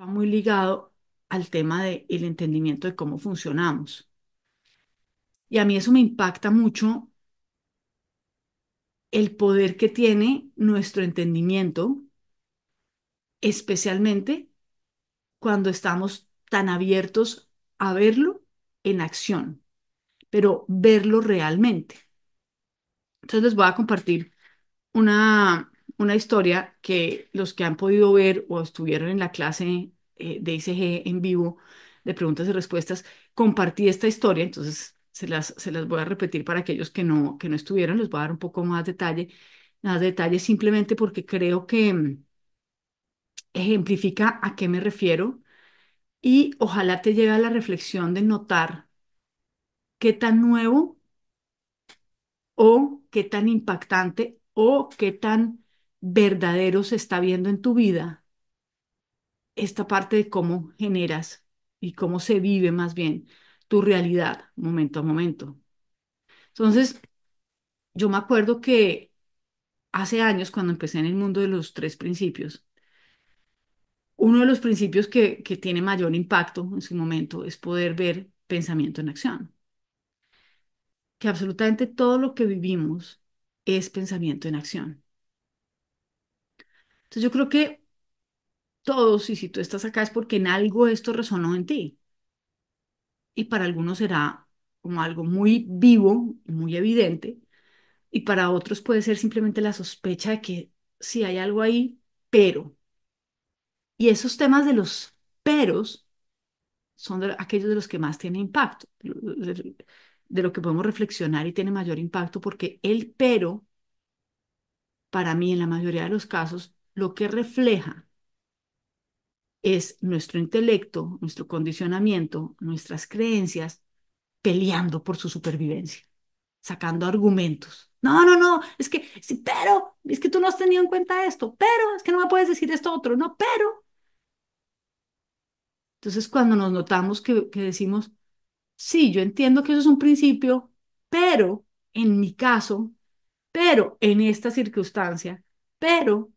va muy ligado al tema del entendimiento de cómo funcionamos. Y a mí eso me impacta mucho el poder que tiene nuestro entendimiento, especialmente cuando estamos tan abiertos a verlo en acción, pero verlo realmente. Entonces les voy a compartir una, una historia que los que han podido ver o estuvieron en la clase eh, de ICG en vivo de preguntas y respuestas, compartí esta historia, entonces se las, se las voy a repetir para aquellos que no, que no estuvieron, les voy a dar un poco más detalle, más detalle simplemente porque creo que mm, ejemplifica a qué me refiero y ojalá te lleve a la reflexión de notar qué tan nuevo o qué tan impactante o qué tan verdadero se está viendo en tu vida, esta parte de cómo generas y cómo se vive más bien tu realidad momento a momento. Entonces, yo me acuerdo que hace años, cuando empecé en el mundo de los tres principios, uno de los principios que, que tiene mayor impacto en su momento es poder ver pensamiento en acción. Que absolutamente todo lo que vivimos es pensamiento en acción. Entonces yo creo que todos, y si tú estás acá es porque en algo esto resonó en ti. Y para algunos será como algo muy vivo, muy evidente, y para otros puede ser simplemente la sospecha de que sí hay algo ahí, pero. Y esos temas de los peros son aquellos de los que más tiene impacto, de lo que podemos reflexionar y tiene mayor impacto, porque el pero, para mí en la mayoría de los casos, lo que refleja es nuestro intelecto, nuestro condicionamiento, nuestras creencias peleando por su supervivencia, sacando argumentos. No, no, no, es que, sí, pero, es que tú no has tenido en cuenta esto, pero, es que no me puedes decir esto otro, no, pero. Entonces, cuando nos notamos que, que decimos, sí, yo entiendo que eso es un principio, pero en mi caso, pero en esta circunstancia, pero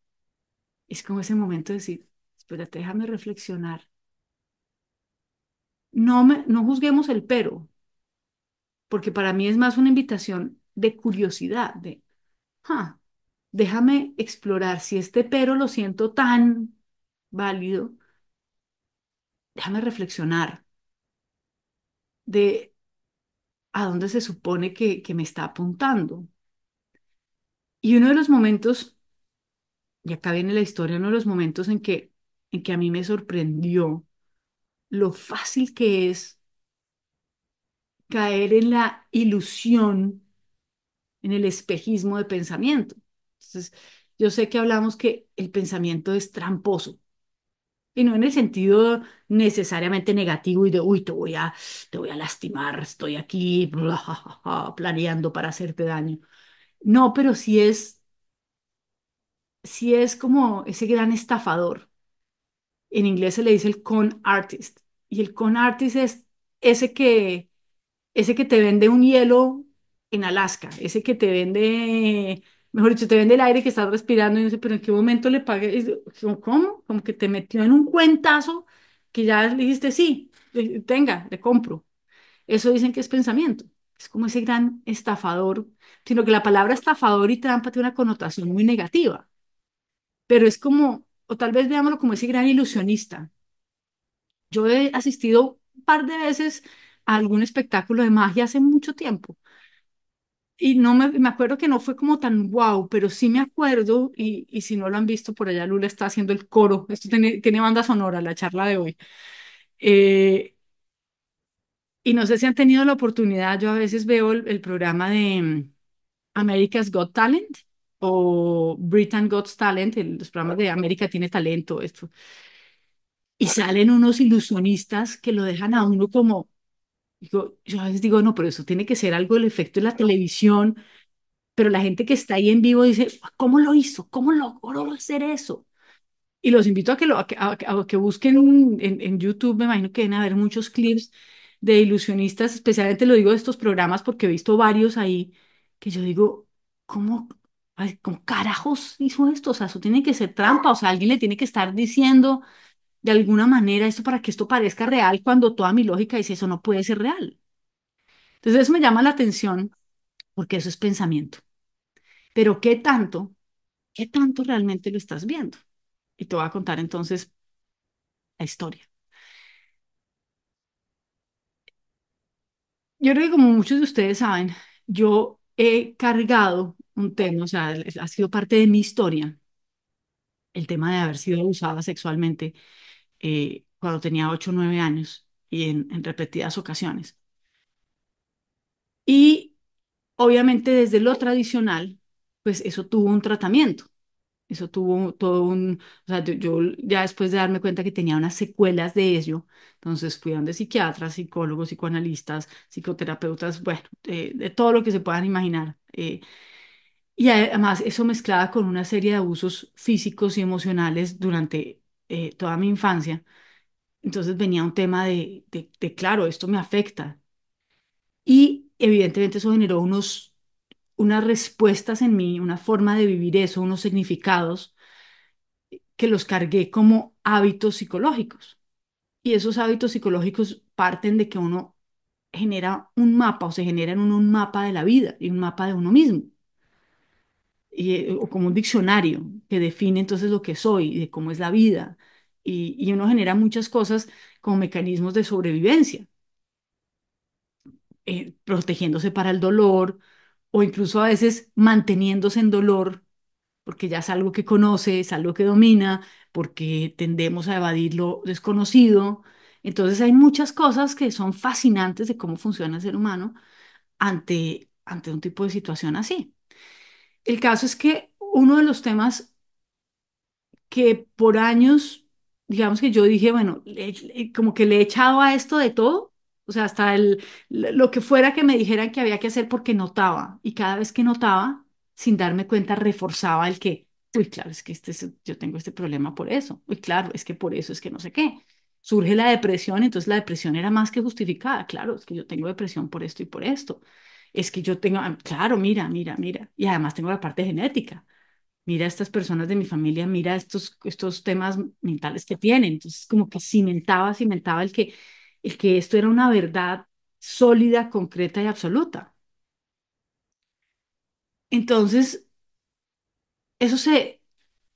es como ese momento de decir, espérate, déjame reflexionar. No, no juzguemos el pero, porque para mí es más una invitación de curiosidad, de, ah, déjame explorar si este pero lo siento tan válido, déjame reflexionar de a dónde se supone que, que me está apuntando. Y uno de los momentos y acá viene la historia, uno de los momentos en que, en que a mí me sorprendió lo fácil que es caer en la ilusión, en el espejismo de pensamiento. Entonces, yo sé que hablamos que el pensamiento es tramposo, y no en el sentido necesariamente negativo y de, uy, te voy a, te voy a lastimar, estoy aquí planeando para hacerte daño. No, pero sí es si es como ese gran estafador. En inglés se le dice el con artist. Y el con artist es ese que, ese que te vende un hielo en Alaska, ese que te vende, mejor dicho, te vende el aire que estás respirando y sé pero ¿en qué momento le pagué? ¿Cómo? Como que te metió en un cuentazo que ya le dijiste, sí, tenga, eh, le compro. Eso dicen que es pensamiento. Es como ese gran estafador, sino que la palabra estafador y trampa tiene una connotación muy negativa pero es como, o tal vez veámoslo como ese gran ilusionista. Yo he asistido un par de veces a algún espectáculo de magia hace mucho tiempo. Y no me, acuerdo que no fue como tan wow, pero sí me acuerdo, y, si no lo han visto por allá, Lula está haciendo el coro. Esto tiene, tiene banda sonora, la charla de hoy. Eh, y no sé si han tenido la oportunidad, yo a veces veo el programa de mm, America's Got Talent o Britain Got Talent, los programas de América tiene talento, esto. Y salen unos ilusionistas que lo dejan a uno como, digo, yo a veces digo, no, pero eso tiene que ser algo del efecto de la televisión, pero la gente que está ahí en vivo dice, ¿cómo lo hizo? ¿Cómo logró hacer eso? Y los invito a que, lo, a, que busquen en, en YouTube, me imagino que deben haber muchos clips de ilusionistas, especialmente lo digo de estos programas porque he visto varios ahí, que yo digo, ¿cómo ay, carajos hizo esto? O sea, eso tiene que ser trampa, o sea, alguien le tiene que estar diciendo de alguna manera esto para que esto parezca real cuando toda mi lógica dice eso no puede ser real. Entonces eso me llama la atención porque eso es pensamiento. Pero ¿qué tanto, qué tanto realmente lo estás viendo? Y te voy a contar entonces la historia. Yo creo que como muchos de ustedes saben, yo he cargado un tema, o sea, ha sido parte de mi historia, el tema de haber sido abusada sexualmente eh, cuando tenía 8 o 9 años y en repetidas ocasiones. Y obviamente desde lo tradicional, pues eso tuvo un tratamiento. Eso tuvo todo un, o sea, yo, ya después de darme cuenta que tenía unas secuelas de ello, entonces fui a donde psiquiatras, psicólogos, psicoanalistas, psicoterapeutas, bueno, de todo lo que se puedan imaginar. Eh, y además eso mezclaba con una serie de abusos físicos y emocionales durante eh, toda mi infancia. Entonces venía un tema de, de, claro, esto me afecta. Y evidentemente eso generó unos unas respuestas en mí, una forma de vivir eso, unos significados que los cargué como hábitos psicológicos. Y esos hábitos psicológicos parten de que uno genera un mapa o se genera en uno un mapa de la vida y un mapa de uno mismo. Y, eh, o como un diccionario que define entonces lo que soy de cómo es la vida. Y, uno genera muchas cosas como mecanismos de sobrevivencia, eh, protegiéndose para el dolor, o incluso a veces manteniéndose en dolor, porque ya es algo que conoce, es algo que domina, porque tendemos a evadir lo desconocido. Entonces hay muchas cosas que son fascinantes de cómo funciona el ser humano ante, ante un tipo de situación así. El caso es que uno de los temas que por años, digamos que yo dije, bueno, como que le he echado a esto de todo, o sea, hasta el, lo que fuera que me dijeran que había que hacer porque notaba. Y cada vez que notaba, sin darme cuenta, reforzaba el que, uy, claro, es que este, yo tengo este problema por eso. Uy, claro, es que por eso es que no sé qué. Surge la depresión, entonces la depresión era más que justificada. Claro, es que yo tengo depresión por esto y por esto. Es que yo tengo, claro, mira, mira, mira. Y además tengo la parte genética. Mira estas personas de mi familia, mira estos, estos temas mentales que tienen. Entonces, como que cimentaba, cimentaba el que el que esto era una verdad sólida, concreta y absoluta. Entonces, eso se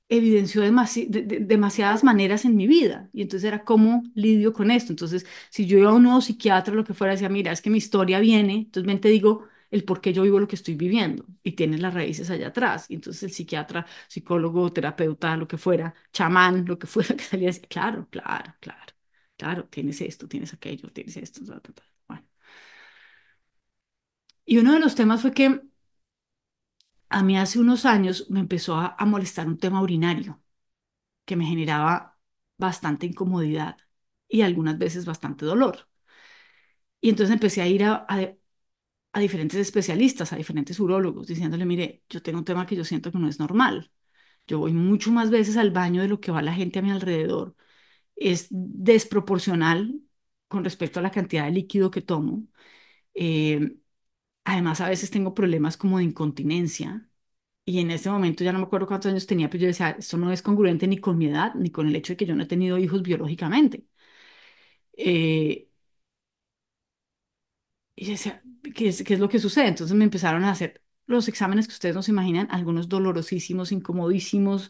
evidenció de, demasiadas maneras en mi vida y entonces era cómo lidio con esto. Entonces, si yo iba a un nuevo psiquiatra, lo que fuera, decía, mira, es que mi historia viene, entonces me te digo el por qué yo vivo lo que estoy viviendo y tiene las raíces allá atrás. Y entonces el psiquiatra, psicólogo, terapeuta, lo que fuera, chamán, lo que fuera que salía, decía, claro, claro, claro. Claro, tienes esto, tienes aquello, tienes esto. Bueno. Y uno de los temas fue que a mí hace unos años me empezó a, molestar un tema urinario que me generaba bastante incomodidad y algunas veces bastante dolor. Y entonces empecé a ir a, diferentes especialistas, a diferentes urólogos, diciéndole, mire, yo tengo un tema que yo siento que no es normal. Yo voy mucho más veces al baño de lo que va la gente a mi alrededor es desproporcional con respecto a la cantidad de líquido que tomo. Eh, además, a veces tengo problemas como de incontinencia. Y en ese momento ya no me acuerdo cuántos años tenía, pero yo decía, esto no es congruente ni con mi edad, ni con el hecho de que yo no he tenido hijos biológicamente. Eh, y decía, ¿qué es, es lo que sucede? Entonces me empezaron a hacer los exámenes que ustedes nos se imaginan, algunos dolorosísimos, incomodísimos.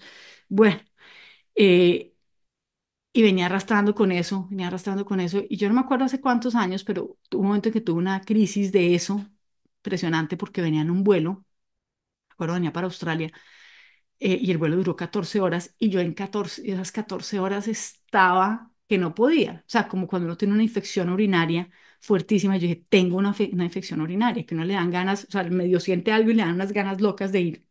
Bueno, eh, y venía arrastrando con eso, venía arrastrando con eso. Y yo no me acuerdo hace cuántos años, pero hubo un momento en que tuve una crisis de eso, impresionante, porque venía en un vuelo, me acuerdo, venía para Australia, eh, y el vuelo duró 14 horas, y yo en 14, esas 14 horas estaba que no podía. O sea, como cuando uno tiene una infección urinaria fuertísima, yo dije, tengo una, una infección urinaria, que no le dan ganas, o sea, medio siente algo y le dan unas ganas locas de ir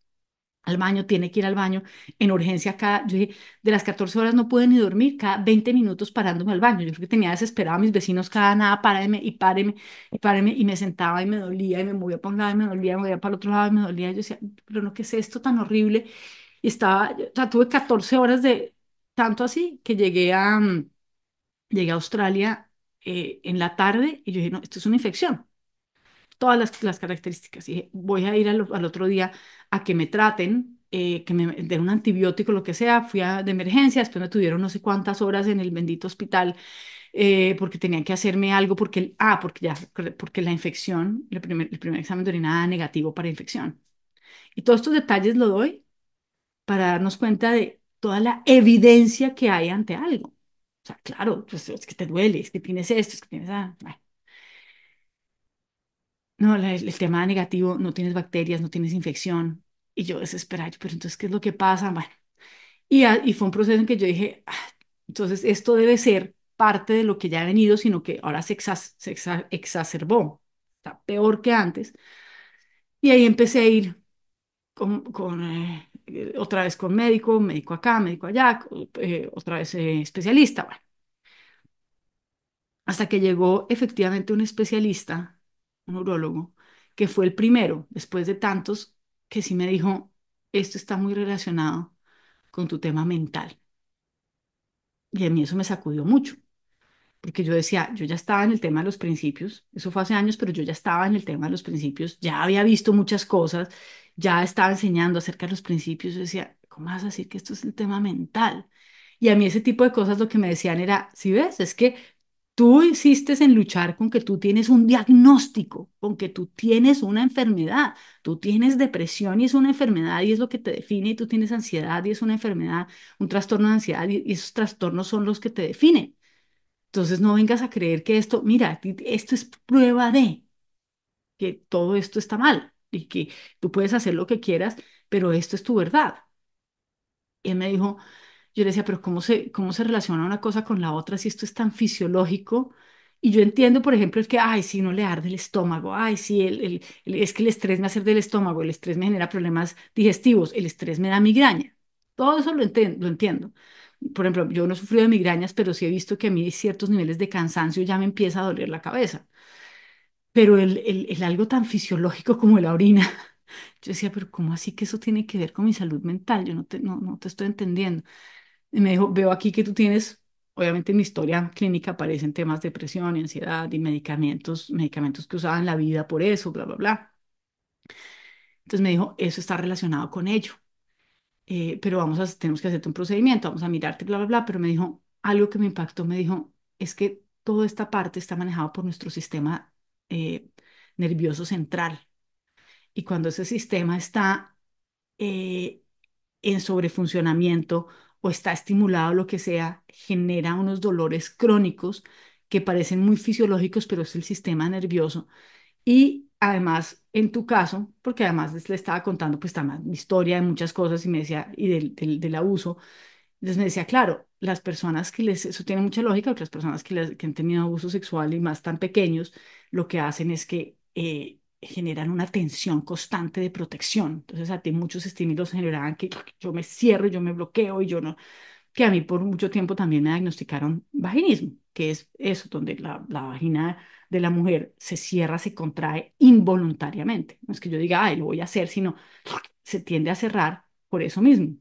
al baño, tiene que ir al baño, en urgencia cada, yo dije, de las 14 horas no puede ni dormir, cada 20 minutos parándome al baño, yo creo que tenía desesperado a mis vecinos cada nada, páreme y páreme y páreme, y me sentaba y me dolía, y me movía para un lado y me dolía, me movía para el otro lado y me dolía, yo decía, pero no, ¿qué es esto tan horrible? Y estaba, o sea, tuve 14 horas de, tanto así, que llegué a, mm, llegué a Australia eh, en la tarde, y yo dije, no, esto es una infección, todas las, las características. Y voy a ir al, al otro día a que me traten, eh, que me den un antibiótico, lo que sea. Fui a, de emergencia, después me tuvieron no sé cuántas horas en el bendito hospital. Eh, porque tenían que hacerme algo, porque, ah, porque ya, porque la infección, el primer, examen de orina negativo para infección. Y todos estos detalles lo doy para darnos cuenta de toda la evidencia que hay ante algo. O sea, claro, pues es que te duele, es que tienes esto, es que tienes... Ah, no, el tema negativo, no tienes bacterias, no tienes infección. Y yo desesperada, pero entonces, ¿qué es lo que pasa? Bueno, y, fue un proceso en que yo dije, ah, entonces esto debe ser parte de lo que ya ha venido, sino que ahora se, exacerbó, está peor que antes. Y ahí empecé a ir con, eh, otra vez con médico, médico acá, médico allá, eh, otra vez eh, especialista, bueno. Hasta que llegó efectivamente un especialista un que fue el primero, después de tantos, que sí me dijo, esto está muy relacionado con tu tema mental. Y a mí eso me sacudió mucho, porque yo decía, yo ya estaba en el tema de los principios, eso fue hace años, pero yo ya estaba en el tema de los principios, ya había visto muchas cosas, ya estaba enseñando acerca de los principios, yo decía, ¿cómo vas a decir que esto es el tema mental? Y a mí ese tipo de cosas lo que me decían era, si ves, es que Tú insistes en luchar con que tú tienes un diagnóstico, con que tú tienes una enfermedad. Tú tienes depresión y es una enfermedad y es lo que te define, y tú tienes ansiedad y es una enfermedad, un trastorno de ansiedad y esos trastornos son los que te definen. Entonces no vengas a creer que esto, mira, esto es prueba de que todo esto está mal y que tú puedes hacer lo que quieras, pero esto es tu verdad. Y él me dijo, yo le decía, pero ¿cómo se, cómo se relaciona una cosa con la otra si esto es tan fisiológico? Y yo entiendo, por ejemplo, el que, ay, si no le arde el estómago, ay, si el, es que el estrés me hace del estómago, el estrés me genera problemas digestivos, el estrés me da migraña. Todo eso lo, lo entiendo. Por ejemplo, yo no he sufrido de migrañas, pero sí he visto que a mí ciertos niveles de cansancio ya me empieza a doler la cabeza. Pero el algo tan fisiológico como la orina, yo decía, pero ¿cómo así que eso tiene que ver con mi salud mental? Yo no te, no, no te estoy entendiendo. Y me dijo, veo aquí que tú tienes, obviamente en mi historia clínica aparecen temas de depresión y ansiedad y medicamentos, medicamentos que usaban la vida por eso, bla, bla, bla. Entonces me dijo, eso está relacionado con ello. Eh, pero vamos a, tenemos que hacerte un procedimiento, vamos a mirarte, bla, bla, bla. Pero me dijo, algo que me impactó, me dijo, es que toda esta parte está manejada por nuestro sistema eh, nervioso central. Y cuando ese sistema está eh, en sobrefuncionamiento o está estimulado, lo que sea, genera unos dolores crónicos que parecen muy fisiológicos, pero es el sistema nervioso. Y además, en tu caso, porque además les, le estaba contando pues también mi historia de muchas cosas y me decía, y del, abuso, entonces me decía, claro, las personas que les, eso tiene mucha lógica, porque las personas que, han tenido abuso sexual y más tan pequeños, lo que hacen es que eh, generan una tensión constante de protección. Entonces, a ti muchos estímulos generaban que yo me cierro, yo me bloqueo y yo no. Que a mí por mucho tiempo también me diagnosticaron vaginismo, que es eso, donde la, la vagina de la mujer se cierra, se contrae involuntariamente. No es que yo diga, ay, lo voy a hacer, sino se tiende a cerrar por eso mismo.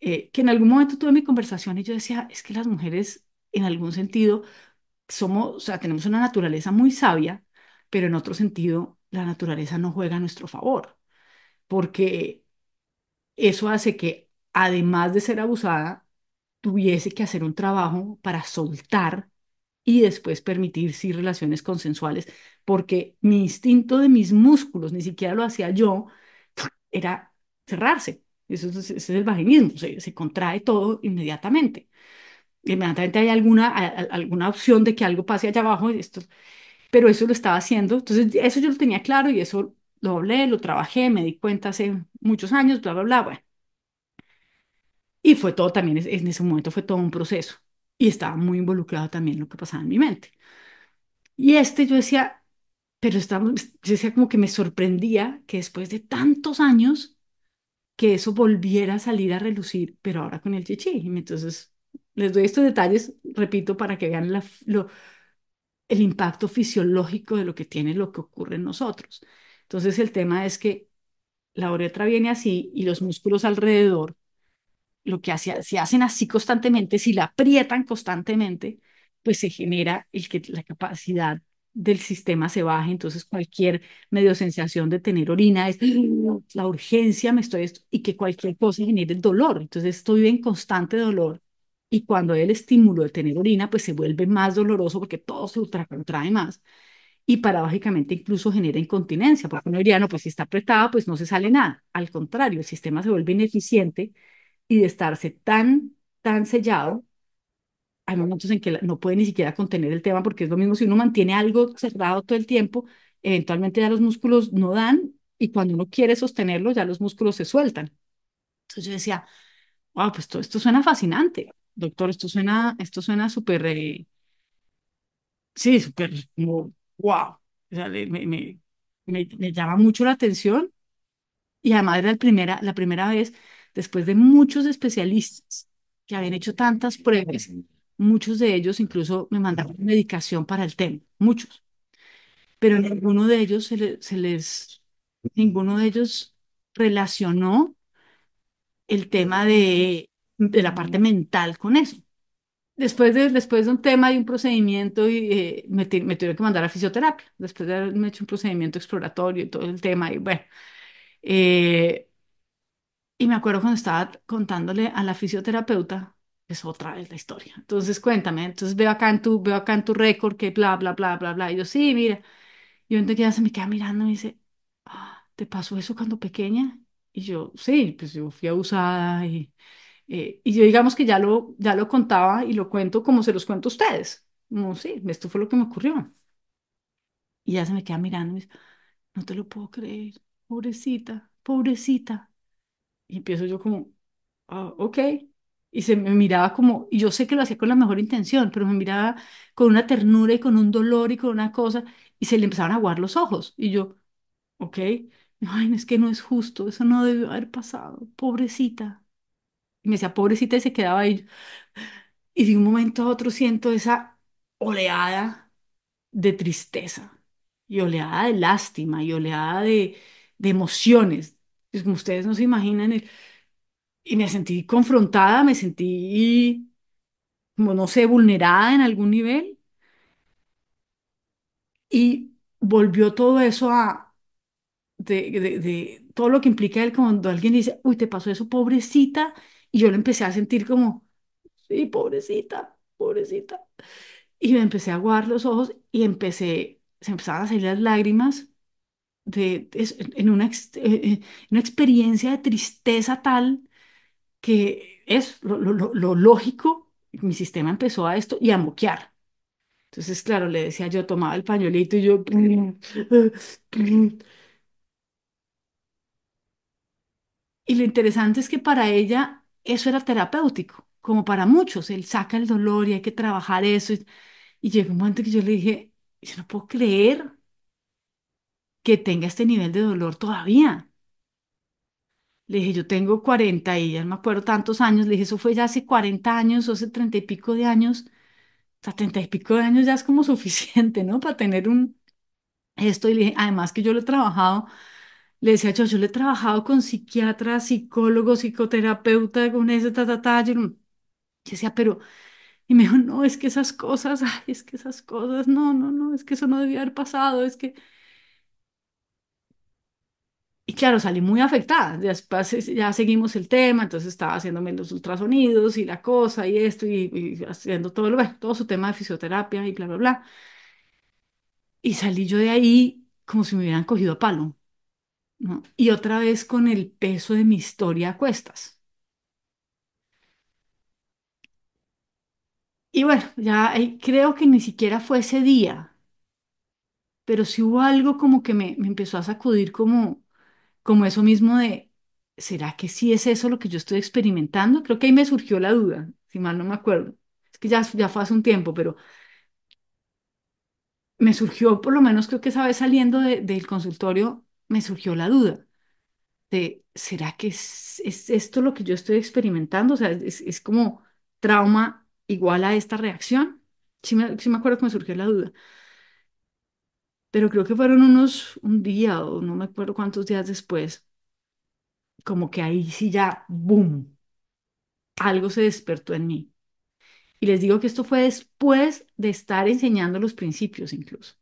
Eh, que en algún momento tuve mi conversación y yo decía, es que las mujeres, en algún sentido, somos, o sea, tenemos una naturaleza muy sabia, pero en otro sentido la naturaleza no juega a nuestro favor, porque eso hace que, además de ser abusada, tuviese que hacer un trabajo para soltar y después permitir sí relaciones consensuales, porque mi instinto de mis músculos, ni siquiera lo hacía yo, era cerrarse. Eso, es, ese es el vaginismo, se, contrae todo inmediatamente. Inmediatamente hay alguna, alguna opción de que algo pase allá abajo. Esto, pero eso lo estaba haciendo. Entonces, eso yo lo tenía claro y eso lo hablé, lo trabajé, me di cuenta hace muchos años, bla, bla, bla. Bueno. Y fue todo también, en ese momento fue todo un proceso y estaba muy involucrado también lo que pasaba en mi mente. Y este yo decía, pero estaba, yo decía como que me sorprendía que después de tantos años que eso volviera a salir a relucir, pero ahora con el chichi. Entonces, les doy estos detalles, repito, para que vean la, lo, el impacto fisiológico de lo que tiene lo que ocurre en nosotros. Entonces el tema es que la uretra viene así y los músculos alrededor, lo que hace, si hacen así constantemente, si la aprietan constantemente, pues se genera el que la capacidad del sistema se baja, entonces cualquier medio sensación de tener orina es la urgencia, me estoy y que cualquier cosa genere dolor, entonces estoy en constante dolor y cuando hay el estímulo de tener orina, pues se vuelve más doloroso porque todo se ultracontrae más. Y paradójicamente incluso genera incontinencia, porque uno diría, no, pues si está apretada, pues no se sale nada. Al contrario, el sistema se vuelve ineficiente y de estarse tan, tan sellado, hay momentos en que no puede ni siquiera contener el tema, porque es lo mismo si uno mantiene algo cerrado todo el tiempo, eventualmente ya los músculos no dan y cuando uno quiere sostenerlo, ya los músculos se sueltan. Entonces yo decía, wow, pues todo esto suena fascinante doctor, esto suena, esto suena súper, eh, sí, súper wow, me, me, llama mucho la atención y además era primera, la primera vez después de muchos especialistas que habían hecho tantas pruebas, muchos de ellos incluso me mandaron medicación para el tema, muchos, pero ninguno de ellos se les, ninguno de ellos relacionó el tema de de la parte mental con eso. Después de, después de un tema y un procedimiento, y, eh, me, tuve que mandar a fisioterapia, después de haberme hecho un procedimiento exploratorio y todo el tema, y bueno. Eh, y me acuerdo cuando estaba contándole a la fisioterapeuta, es otra vez la historia. Entonces, cuéntame, entonces veo acá en tu, veo acá en tu récord que bla, bla, bla, bla, bla. Y yo, sí, mira. Y entonces ya se me queda mirando y me dice, ah, ¿te pasó eso cuando pequeña? Y yo, sí, pues yo fui abusada y eh, y yo digamos que ya lo, ya lo contaba y lo cuento como se los cuento a ustedes. No, sí, esto fue lo que me ocurrió. Y ya se me queda mirando y me dice, no te lo puedo creer, pobrecita, pobrecita. Y empiezo yo como, ah, ok. Y se me miraba como, y yo sé que lo hacía con la mejor intención, pero me miraba con una ternura y con un dolor y con una cosa, y se le empezaron a aguar los ojos. Y yo, ok, ay, es que no es justo, eso no debió haber pasado, pobrecita, y me decía, pobrecita, y se quedaba ahí. Y de un momento a otro siento esa oleada de tristeza, y oleada de lástima, y oleada de, emociones. Es como ustedes no se imaginan, y me sentí confrontada, me sentí, como no sé, vulnerada en algún nivel, y volvió todo eso a, de, todo lo que implica él cuando alguien dice, uy, te pasó eso, pobrecita, y yo lo empecé a sentir como, sí, pobrecita, pobrecita. Y me empecé a guardar los ojos y empecé, se empezaban a salir las lágrimas de, en, una, eh, eh, una experiencia de tristeza tal que es lo, lo, lo lógico, mi sistema empezó a esto y a moquear. Entonces, claro, le decía yo, tomaba el pañuelito y yo... Y lo interesante es que para ella eso era terapéutico, como para muchos, él saca el dolor y hay que trabajar eso. Y, llegó un momento que yo le dije, yo no puedo creer que tenga este nivel de dolor todavía. Le dije, yo tengo 40 y ya no me acuerdo tantos años. Le dije, eso fue ya hace 40 años o hace 30 y pico de años. sea, 30 y pico de años ya es como suficiente, ¿no? Para tener un esto. Y le dije, además que yo lo he trabajado le decía, yo, yo le he trabajado con psiquiatras, psicólogo, psicoterapeuta, con ese, ta, ta, ta. Yo, decía, pero... Y me dijo, no, es que esas cosas, es que esas cosas, no, no, no, es que eso no debía haber pasado, es que... Y claro, salí muy afectada. Después ya seguimos el tema, entonces estaba haciéndome los ultrasonidos y la cosa y esto y, haciendo todo, lo, todo su tema de fisioterapia y bla, bla, bla. Y salí yo de ahí como si me hubieran cogido a palo. Y otra vez con el peso de mi historia a cuestas. Y bueno, ya eh, creo que ni siquiera fue ese día, pero sí hubo algo como que me, empezó a sacudir como, como eso mismo de, ¿será que sí es eso lo que yo estoy experimentando? Creo que ahí me surgió la duda, si mal no me acuerdo. Es que ya, ya fue hace un tiempo, pero me surgió, por lo menos creo que esa vez saliendo del consultorio, me surgió la duda de, ¿será que es, es esto lo que yo estoy experimentando? O sea, es, como trauma igual a esta reacción. Sí me, sí me acuerdo que me surgió la duda. Pero creo que fueron unos, un día o no me acuerdo cuántos días después, como que ahí sí ya, boom, algo se despertó en mí. Y les digo que esto fue después de estar enseñando los principios incluso.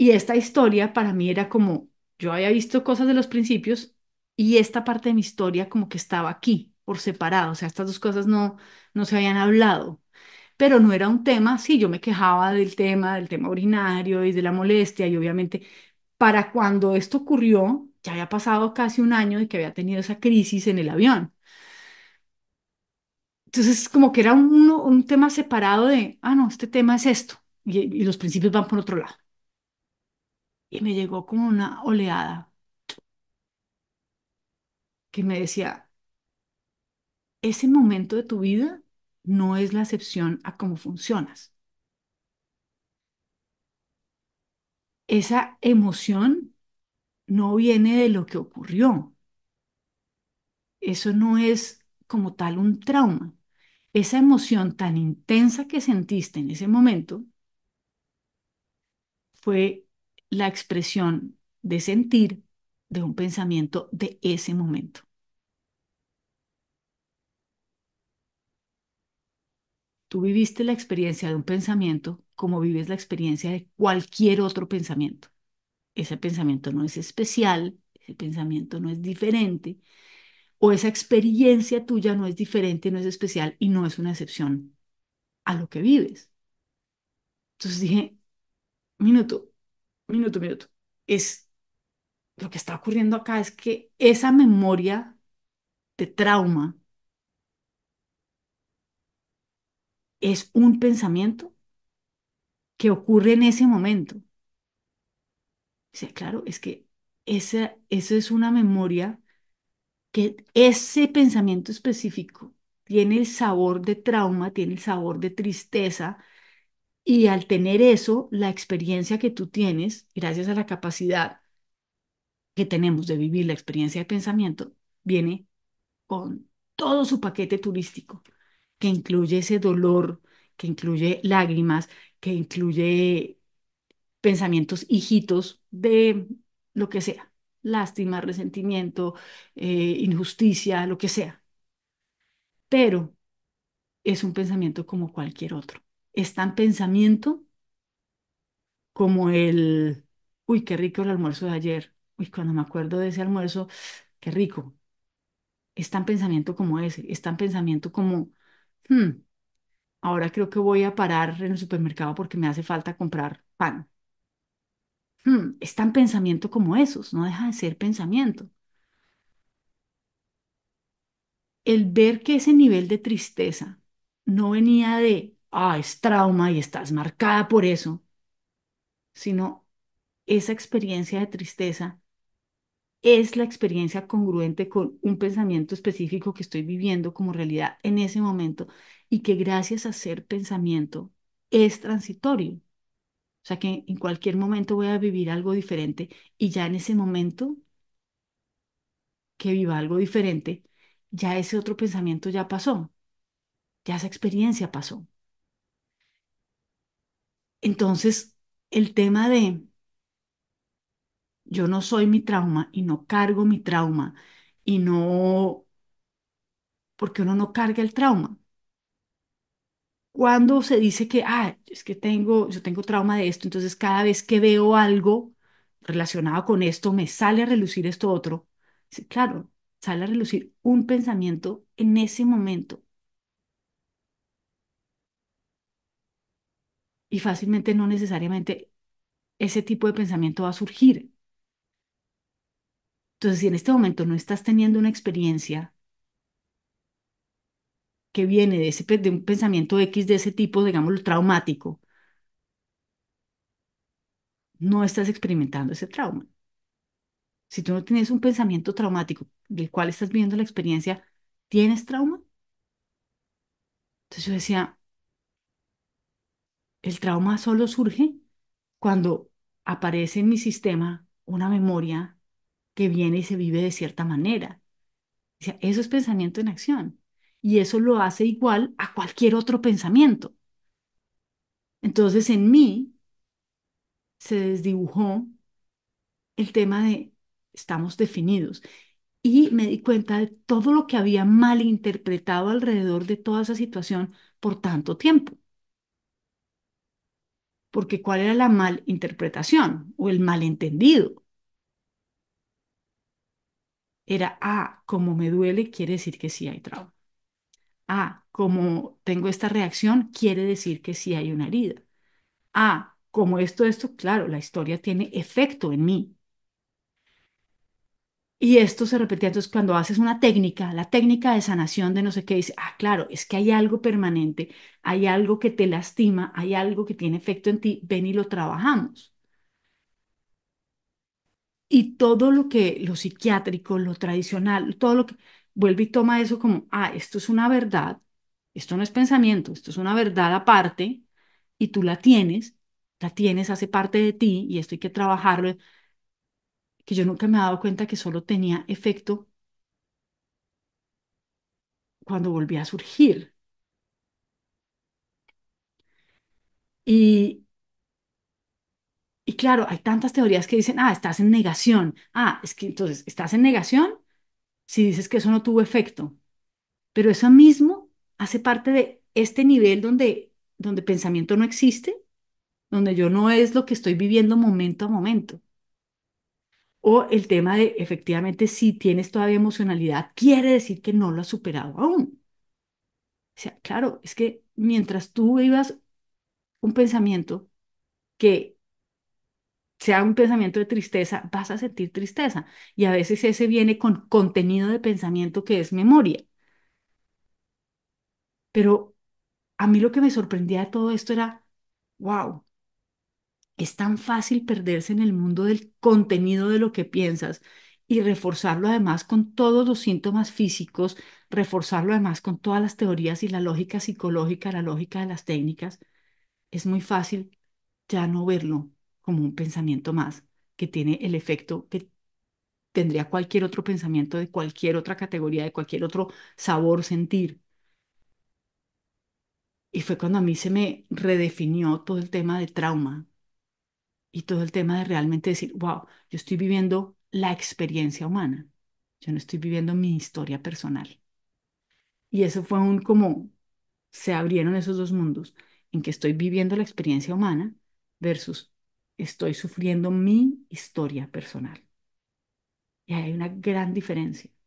Y esta historia para mí era como, yo había visto cosas de los principios y esta parte de mi historia como que estaba aquí, por separado, o sea, estas dos cosas no, no se habían hablado, pero no era un tema, sí, yo me quejaba del tema, del tema urinario y de la molestia y obviamente para cuando esto ocurrió, ya había pasado casi un año de que había tenido esa crisis en el avión. Entonces, como que era un, un tema separado de, ah, no, este tema es esto, y los principios van por otro lado y me llegó como una oleada que me decía, ese momento de tu vida no es la excepción a cómo funcionas. Esa emoción no viene de lo que ocurrió. Eso no es como tal un trauma. Esa emoción tan intensa que sentiste en ese momento fue la expresión de sentir de un pensamiento de ese momento. Tú viviste la experiencia de un pensamiento como vives la experiencia de cualquier otro pensamiento. Ese pensamiento no es especial, ese pensamiento no es diferente, o esa experiencia tuya no es diferente, no es especial y no es una excepción a lo que vives. Entonces dije, minuto, minuto, minuto, es lo que está ocurriendo acá es que esa memoria de trauma es un pensamiento que ocurre en ese momento. claro, es que esa es una memoria que ese pensamiento específico tiene el sabor de trauma, tiene el sabor de tristeza, y al tener eso, la experiencia que tú tienes, gracias a la capacidad que tenemos de vivir la experiencia de pensamiento, viene con todo su paquete turístico, que incluye ese dolor, que incluye lágrimas, que incluye pensamientos hijitos de lo que sea, lástima, resentimiento, eh, injusticia, lo que sea. Pero es un pensamiento como cualquier otro es tan pensamiento como el, uy, qué rico el almuerzo de ayer, uy, cuando me acuerdo de ese almuerzo, qué rico. Es tan pensamiento como ese, es tan pensamiento como, hmm, ahora creo que voy a parar en el supermercado porque me hace falta comprar pan. Hmm, es tan pensamiento como esos, no deja de ser pensamiento. El ver que ese nivel de tristeza no venía de ah, es trauma y estás marcada por eso, sino esa experiencia de tristeza es la experiencia congruente con un pensamiento específico que estoy viviendo como realidad en ese momento y que gracias a ser pensamiento es transitorio. O sea que en cualquier momento voy a vivir algo diferente y ya en ese momento que viva algo diferente, ya ese otro pensamiento ya pasó, ya esa experiencia pasó. Entonces, el tema de yo no soy mi trauma y no cargo mi trauma y no, porque uno no carga el trauma. Cuando se dice que, ah, es que tengo, yo tengo trauma de esto, entonces cada vez que veo algo relacionado con esto, me sale a relucir esto otro. claro, sale a relucir un pensamiento en ese momento y fácilmente no necesariamente ese tipo de pensamiento va a surgir. Entonces, si en este momento no estás teniendo una experiencia que viene de, ese, de un pensamiento X de ese tipo, digámoslo, traumático, no estás experimentando ese trauma. Si tú no tienes un pensamiento traumático del cual estás viviendo la experiencia, ¿tienes trauma? Entonces yo decía, el trauma solo surge cuando aparece en mi sistema una memoria que viene y se vive de cierta manera. eso es pensamiento en acción. Y eso lo hace igual a cualquier otro pensamiento. Entonces en mí se desdibujó el tema de estamos definidos. Y me di cuenta de todo lo que había malinterpretado alrededor de toda esa situación por tanto tiempo porque cuál era la malinterpretación o el malentendido. Era, ah, como me duele, quiere decir que sí hay trauma. Ah, como tengo esta reacción, quiere decir que sí hay una herida. Ah, como esto, esto, claro, la historia tiene efecto en mí. Y esto se repetía entonces cuando haces una técnica, la técnica de sanación de no sé qué, dice, ah, claro, es que hay algo permanente, hay algo que te lastima, hay algo que tiene efecto en ti, ven y lo trabajamos. Y todo lo que, lo psiquiátrico, lo tradicional, todo lo que, vuelve y toma eso como, ah, esto es una verdad, esto no es pensamiento, esto es una verdad aparte, y tú la tienes, la tienes, hace parte de ti, y esto hay que trabajarlo que yo nunca me he dado cuenta que solo tenía efecto cuando volví a surgir. Y, y claro, hay tantas teorías que dicen, ah, estás en negación. Ah, es que entonces, ¿estás en negación? Si dices que eso no tuvo efecto. Pero eso mismo hace parte de este nivel donde, donde pensamiento no existe, donde yo no es lo que estoy viviendo momento a momento. O el tema de, efectivamente, si tienes todavía emocionalidad, quiere decir que no lo has superado aún. O sea, claro, es que mientras tú vivas un pensamiento que sea un pensamiento de tristeza, vas a sentir tristeza. Y a veces ese viene con contenido de pensamiento que es memoria. Pero a mí lo que me sorprendía de todo esto era, wow, es tan fácil perderse en el mundo del contenido de lo que piensas y reforzarlo además con todos los síntomas físicos, reforzarlo además con todas las teorías y la lógica psicológica, la lógica de las técnicas. Es muy fácil ya no verlo como un pensamiento más que tiene el efecto que tendría cualquier otro pensamiento de cualquier otra categoría, de cualquier otro sabor, sentir. Y fue cuando a mí se me redefinió todo el tema de trauma, y todo el tema de realmente decir, wow, yo estoy viviendo la experiencia humana, yo no estoy viviendo mi historia personal. Y eso fue un como, se abrieron esos dos mundos, en que estoy viviendo la experiencia humana versus estoy sufriendo mi historia personal. Y hay una gran diferencia.